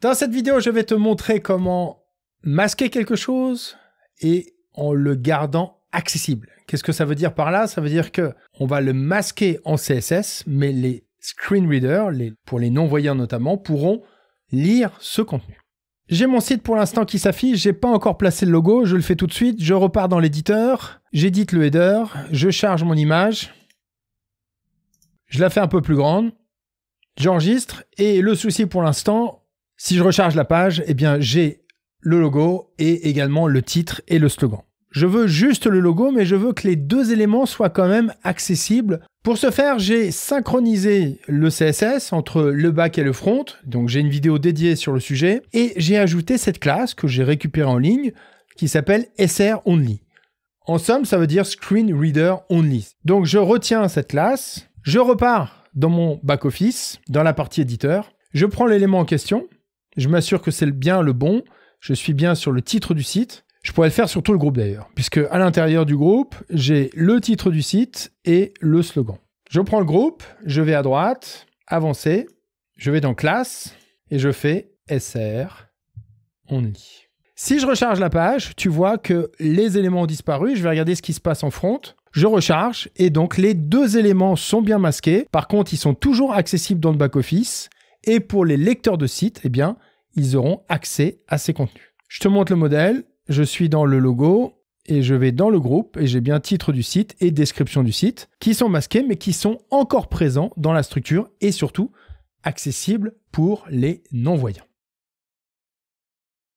Dans cette vidéo, je vais te montrer comment masquer quelque chose et en le gardant accessible. Qu'est-ce que ça veut dire par là Ça veut dire que on va le masquer en CSS, mais les screen readers, pour les non-voyants notamment, pourront lire ce contenu. J'ai mon site pour l'instant qui s'affiche, j'ai pas encore placé le logo, je le fais tout de suite, je repars dans l'éditeur, j'édite le header, je charge mon image, je la fais un peu plus grande, j'enregistre, et le souci pour l'instant, si je recharge la page, eh bien, j'ai le logo et également le titre et le slogan. Je veux juste le logo, mais je veux que les deux éléments soient quand même accessibles. Pour ce faire, j'ai synchronisé le CSS entre le back et le front, donc j'ai une vidéo dédiée sur le sujet, et j'ai ajouté cette classe que j'ai récupérée en ligne qui s'appelle SR Only. En somme, ça veut dire Screen Reader Only. Donc je retiens cette classe, je repars dans mon back-office, dans la partie éditeur, je prends l'élément en question, je m'assure que c'est bien le bon, je suis bien sur le titre du site. Je pourrais le faire sur tout le groupe d'ailleurs, puisque à l'intérieur du groupe, j'ai le titre du site et le slogan. Je prends le groupe, je vais à droite, avancer, je vais dans classe et je fais SR On lit. Si je recharge la page, tu vois que les éléments ont disparu. Je vais regarder ce qui se passe en front. Je recharge et donc les deux éléments sont bien masqués. Par contre, ils sont toujours accessibles dans le back-office. Et pour les lecteurs de site, eh bien, ils auront accès à ces contenus. Je te montre le modèle, je suis dans le logo et je vais dans le groupe et j'ai bien titre du site et description du site qui sont masqués mais qui sont encore présents dans la structure et surtout accessibles pour les non-voyants.